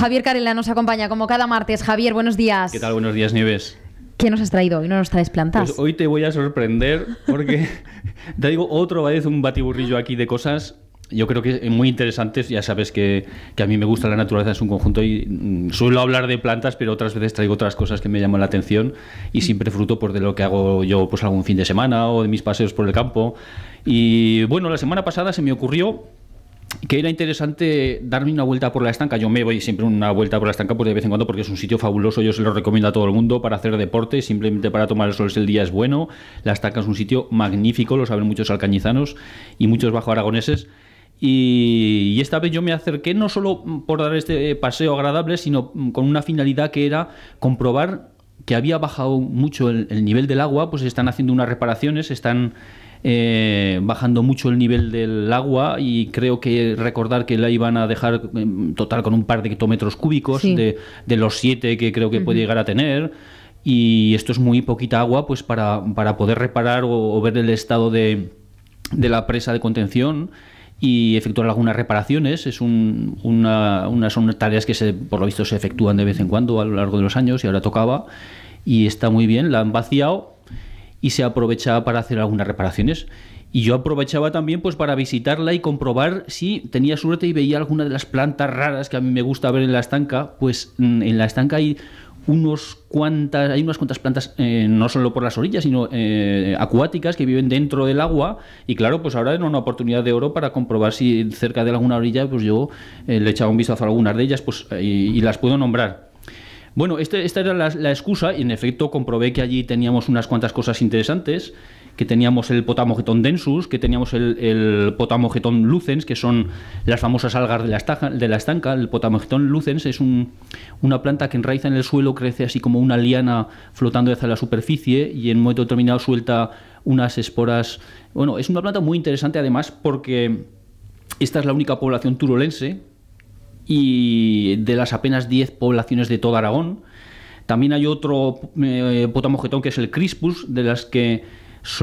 Javier Carela nos acompaña como cada martes. Javier, buenos días. ¿Qué tal? Buenos días, Nieves. ¿Qué nos has traído hoy? ¿No nos traes plantas? Pues hoy te voy a sorprender porque te digo otra vez un batiburrillo aquí de cosas yo creo que muy interesantes. Ya sabes que, a mí me gusta la naturaleza, es un conjunto y mm, suelo hablar de plantas, pero otras veces traigo otras cosas que me llaman la atención y mm. siempre fruto por pues, de lo que hago yo pues algún fin de semana o de mis paseos por el campo. Y bueno, la semana pasada se me ocurrió que era interesante darme una vuelta por la estanca. Yo me voy siempre una vuelta por la estanca pues de vez en cuando porque es un sitio fabuloso, yo se lo recomiendo a todo el mundo para hacer deporte, simplemente para tomar el sol el día es bueno. La estanca es un sitio magnífico, lo saben muchos alcañizanos y muchos bajo aragoneses. Y, esta vez yo me acerqué no solo por dar este paseo agradable, sino con una finalidad que era comprobar que había bajado mucho el nivel del agua, pues están haciendo unas reparaciones, están eh, bajando mucho el nivel del agua y creo que recordar que la iban a dejar em, total con un par de hectómetros cúbicos de, los siete que creo que puede llegar a tener y esto es muy poquita agua pues para, poder reparar o, ver el estado de, la presa de contención y efectuar algunas reparaciones. Es una, son tareas que por lo visto se efectúan de vez en cuando a lo largo de los años y ahora tocaba y está muy bien, la han vaciado y se aprovechaba para hacer algunas reparaciones. Y yo aprovechaba también pues para visitarla y comprobar si tenía suerte y veía alguna de las plantas raras que a mí me gusta ver en la estanca. Pues mm, en la estanca hay unos cuantas, hay unas cuantas plantas, eh, no solo por las orillas, sino eh, acuáticas que viven dentro del agua. Y claro, pues ahora era una oportunidad de oro para comprobar si cerca de alguna orilla, pues yo eh, le echaba un vistazo a algunas de ellas pues, y las puedo nombrar. Bueno, este, esta era la, excusa y en efecto comprobé que allí teníamos unas cuantas cosas interesantes, que teníamos el potamogeton densus, que teníamos el, el potamogeton lucens, que son las famosas algas de la, de la estanca. El potamogeton lucens es una planta que enraiza en el suelo, crece así como una liana flotando hacia la superficie y en un momento determinado suelta unas esporas. Bueno, es una planta muy interesante además porque esta es la única población turolense y de las apenas 10 poblaciones de todo Aragón. También hay otro eh, potamojetón que es el crispus, de las que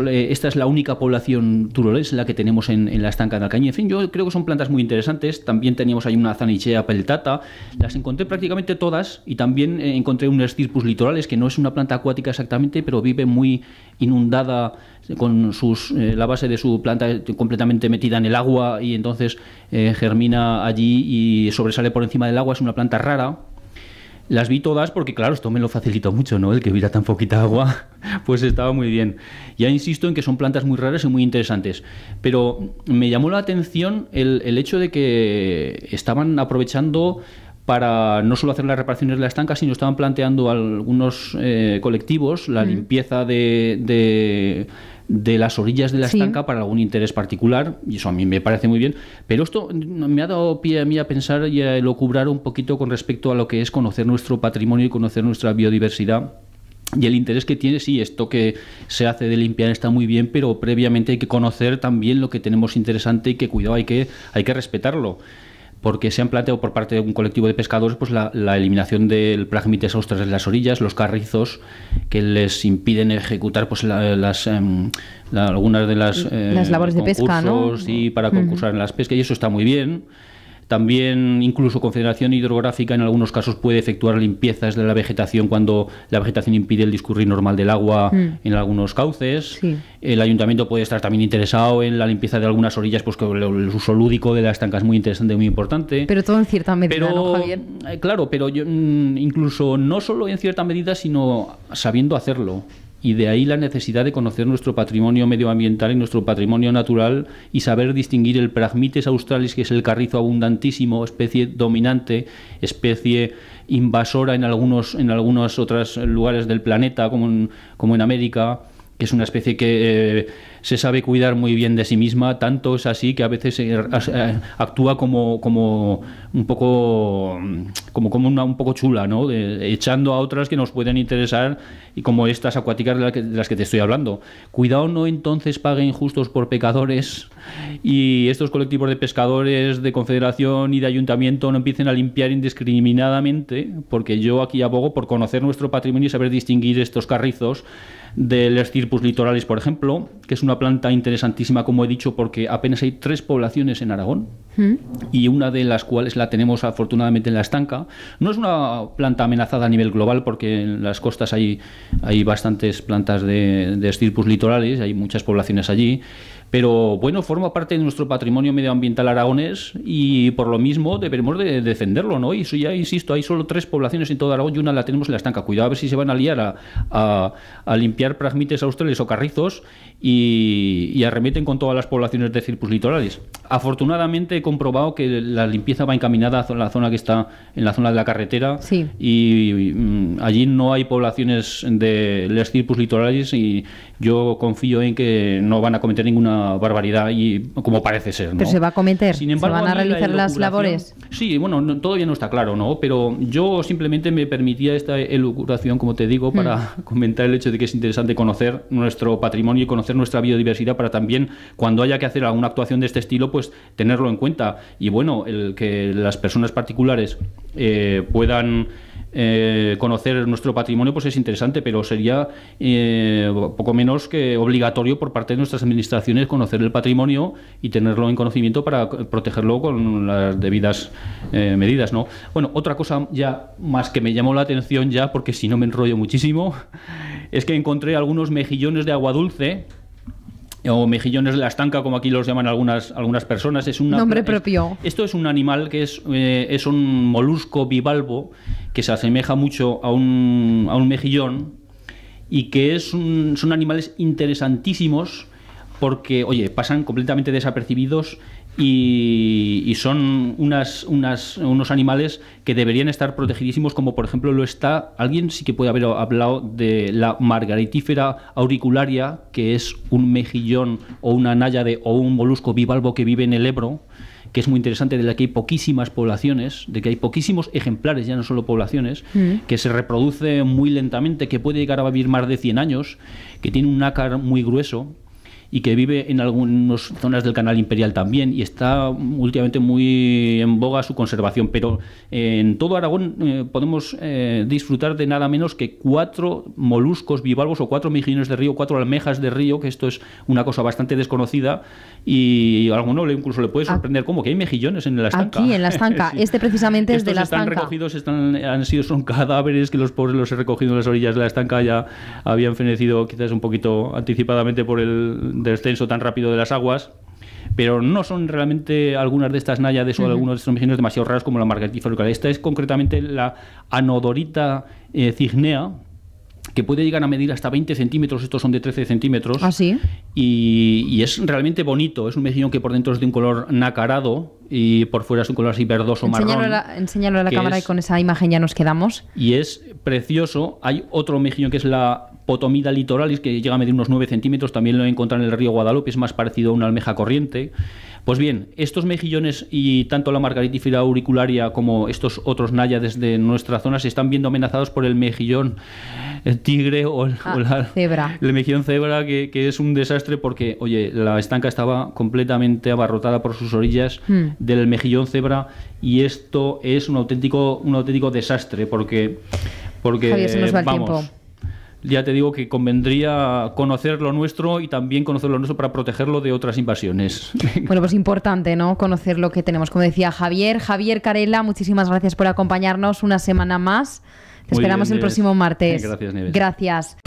esta es la única población turolés la que tenemos en, la estanca de Alcañiz. En fin, yo creo que son plantas muy interesantes. También teníamos ahí una zanichea peltata. Las encontré prácticamente todas y también eh, encontré un estirpus litorales, que no es una planta acuática exactamente, pero vive muy inundada con sus, eh, la base de su planta completamente metida en el agua y entonces eh, germina allí y sobresale por encima del agua. Es una planta rara, las vi todas porque, claro, esto me lo facilitó mucho, ¿no? El que hubiera tan poquita agua, pues estaba muy bien. Ya insisto en que son plantas muy raras y muy interesantes. Pero me llamó la atención el, el hecho de que estaban aprovechando para no solo hacer las reparaciones de la estanca, sino estaban planteando algunos eh, colectivos la limpieza de, de, las orillas de la estanca para algún interés particular, y eso a mí me parece muy bien, pero esto me ha dado pie a mí a pensar y a elocubrar un poquito con respecto a lo que es conocer nuestro patrimonio y conocer nuestra biodiversidad. Y el interés que tiene, sí, esto que se hace de limpiar está muy bien, pero previamente hay que conocer también lo que tenemos interesante y que cuidado, hay que, hay que respetarlo porque se han planteado por parte de un colectivo de pescadores pues la, eliminación del plagmite de en las orillas, los carrizos que les impiden ejecutar pues las em, algunas de las, las labores de pesca, ¿no? y para concursar en las pescas y eso está muy bien. También incluso Confederación Hidrográfica en algunos casos puede efectuar limpiezas de la vegetación cuando la vegetación impide el discurrir normal del agua mm. en algunos cauces. El ayuntamiento puede estar también interesado en la limpieza de algunas orillas, pues que el uso lúdico de la estanca es muy interesante, muy importante. Pero todo en cierta medida, Javier? Eh, claro, pero yo, mm, incluso no solo en cierta medida, sino sabiendo hacerlo y de ahí la necesidad de conocer nuestro patrimonio medioambiental y nuestro patrimonio natural y saber distinguir el Pragmites australis, que es el carrizo abundantísimo, especie dominante, especie invasora en algunos, en algunos otros lugares del planeta, como como en América, que es una especie que eh, se sabe cuidar muy bien de sí misma, tanto es así que a veces eh, eh, actúa como, un poco mm, como, como una un poco chula, echando a otras que nos pueden interesar y como estas acuáticas de las, que, de las que te estoy hablando. Cuidado no entonces paguen justos por pecadores y estos colectivos de pescadores de confederación y de ayuntamiento no empiecen a limpiar indiscriminadamente, porque yo aquí abogo por conocer nuestro patrimonio y saber distinguir estos carrizos del Estirpus litoralis, por ejemplo, que es una planta interesantísima, como he dicho, porque apenas hay tres poblaciones en Aragón mm. y una de las cuales la tenemos afortunadamente en la estanca. No es una planta amenazada a nivel global porque en las costas hay, hay bastantes plantas de, de Estirpus litoralis, hay muchas poblaciones allí. Pero bueno, forma parte de nuestro patrimonio medioambiental aragonés y por lo mismo deberemos de defenderlo, ¿no? Y eso ya insisto, hay solo tres poblaciones en todo Aragón y una la tenemos en la estanca. Cuidado a ver si se van a liar a, limpiar pragmites australes o carrizos y, arremeten con todas las poblaciones de litorales, Afortunadamente he comprobado que la limpieza va encaminada a la zona que está en la zona de la carretera y, mm, allí no hay poblaciones de cirpus litorales y yo confío en que no van a cometer ninguna barbaridad y como parece ser. ¿no? Pero se va a cometer. Sin ¿Se van a, realizar las labores. Sí, bueno, todavía no está claro, ¿no? Pero yo simplemente me permitía esta elucuración, como te digo, para mm. comentar el hecho de que es interesante conocer nuestro patrimonio y conocer nuestra biodiversidad para también cuando haya que hacer alguna actuación de este estilo, pues tenerlo en cuenta. Y bueno, el que las personas particulares eh, puedan eh, conocer nuestro patrimonio pues es interesante, pero sería eh, poco menos que obligatorio por parte de nuestras administraciones conocer el patrimonio y tenerlo en conocimiento para protegerlo con las debidas eh, medidas. ¿no? Bueno, otra cosa ya más que me llamó la atención ya, porque si no me enrollo muchísimo, es que encontré algunos mejillones de agua dulce o mejillones de la estanca, como aquí los llaman algunas, algunas personas. Es un nombre propio. esto es un animal que es, eh, es un molusco bivalvo que se asemeja mucho a un, a un mejillón y que es son animales interesantísimos porque, oye, pasan completamente desapercibidos y, son unas, unas, unos animales que deberían estar protegidísimos, como por ejemplo lo está, alguien sí que puede haber hablado de la margaritífera auricularia, que es un mejillón o una náyade o un molusco bivalvo que vive en el Ebro, que es muy interesante, de la que hay poquísimas poblaciones, de que hay poquísimos ejemplares, ya no solo poblaciones, mm. que se reproduce muy lentamente, que puede llegar a vivir más de 100 años, que tiene un nácar muy grueso, y que vive en algunas zonas del canal imperial también y está últimamente muy en boga su conservación. Pero eh, en todo Aragón eh, podemos eh, disfrutar de nada menos que cuatro moluscos bivalvos o cuatro mejillones de río, cuatro almejas de río, que esto es una cosa bastante desconocida y a alguno incluso le puede ah. sorprender cómo que hay mejillones en la estanca. Aquí en la estanca, este precisamente es de la están estanca. recogidos, están, han sido son cadáveres que los pobres los he recogido en las orillas de la estanca, ya habían fenecido quizás un poquito anticipadamente por el descenso tan rápido de las aguas, pero no son realmente algunas de estas náyades o algunos de estos mejillones demasiado raros como la margaritifera local. Esta es concretamente la anodorita eh, cignea, que puede llegar a medir hasta 20 centímetros, estos son de 13 centímetros. Así. ¿Ah, y, y, es realmente bonito, es un mejillón que por dentro es de un color nacarado y por fuera es un color así verdoso marrón. A a la cámara y con esa imagen ya nos quedamos. Y es precioso. Hay otro mejillón que es la potomida litoralis, que llega a medir unos 9 centímetros, también lo encuentran en el río Guadalupe, es más parecido a una almeja corriente. Pues bien, estos mejillones y tanto la margaritifera auricularia como estos otros náyades de nuestra zona se están viendo amenazados por el mejillón eh, tigre o, el, ah, la, cebra. mejillón cebra, que, es un desastre porque, oye, la estanca estaba completamente abarrotada por sus orillas mm. del mejillón cebra y esto es un auténtico, un auténtico desastre porque... porque vamos, ya te digo que convendría conocer lo nuestro y también conocer lo nuestro para protegerlo de otras invasiones. Bueno, pues importante, ¿no? Conocer lo que tenemos, como decía Javier. Javier Carela, muchísimas gracias por acompañarnos una semana más. Te esperamos el próximo martes. Gracias, Neves. Gracias.